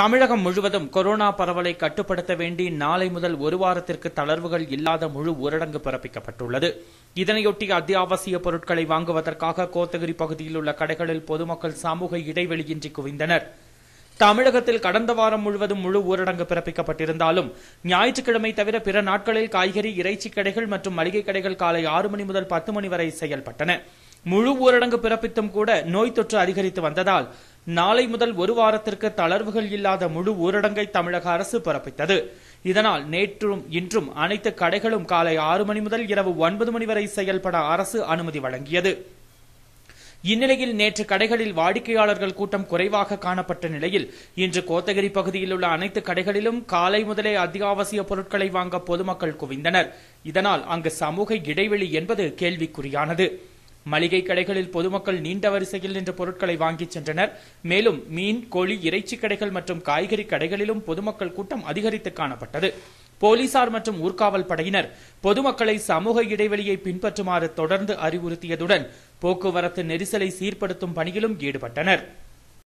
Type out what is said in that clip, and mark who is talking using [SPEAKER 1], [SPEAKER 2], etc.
[SPEAKER 1] தமிழகம் முழுவதும் கொரோனா பரவலை கட்டுப்படுத்த வேண்டி நாளை முதல் ஒரு வாரத்திற்கு தளர்வுகள் இல்லாத முழு ஊரடங்கு பிறப்பிக்கப்பட்டுள்ளது இதனையொட்டி அத்தியாவசிய பொருட்களை வாங்குவதற்காக கோத்தகிரி பகுதியில் உள்ள கடைகளில் பொதுமக்கள் சமூக இடைவெளியின்றி குவிந்தனர் தமிழகத்தில் கடந்த வாரம் முழுவதும் முழு ஊரடங்கு பிறப்பிக்கப்பட்டிருந்தாலும் ஞாயிற்றுக்கிழமை தவிர பிற நாட்களில் காய்கறி இறைச்சி கடைகள் மற்றும் மளிகை கடைகள் காலை ஆறு மணி முதல் பத்து மணி வரை செயல்பட்டன முழு ஊரடங்கு பிறப்பித்தும் கூட நோய் தொற்று அதிகரித்து வந்ததால் நாளை முதல் ஒரு வாரத்திற்கு தளர்வுகள் இல்லாத முழு ஊரடங்கை தமிழக அரசு பிறப்பித்தது இதனால் நேற்றும் இன்றும் அனைத்து கடைகளும் காலை ஆறு மணி முதல் இரவு ஒன்பது மணி வரை செயல்பட அரசு அனுமதி வழங்கியது இந்நிலையில் நேற்று கடைகளில் வாடிக்கையாளர்கள் கூட்டம் குறைவாக காணப்பட்ட நிலையில் இன்று கோத்தகிரி பகுதியில் உள்ள அனைத்து கடைகளிலும் காலை முதலே அத்தியாவசிய பொருட்களை வாங்க பொதுமக்கள் குவிந்தனர் இதனால் அங்கு சமூக இடைவெளி என்பது கேள்விக்குறியானது மளிகை கடைகளில் பொதுமக்கள் நீண்ட வரிசையில் நின்ற பொருட்களை வாங்கிச் சென்றனர் மேலும் மீன் கோழி இறைச்சி கடைகள் மற்றும் காய்கறி கடைகளிலும் பொதுமக்கள் கூட்டம் அதிகரித்து காணப்பட்டது போலீசார் மற்றும் ஊர்காவல் படையினர் பொதுமக்களை சமூக இடைவெளியை பின்பற்றுமாறு தொடர்ந்து அறிவுறுத்தியதுடன் போக்குவரத்து நெரிசலை சீர்படுத்தும் பணியிலும் ஈடுபட்டனர்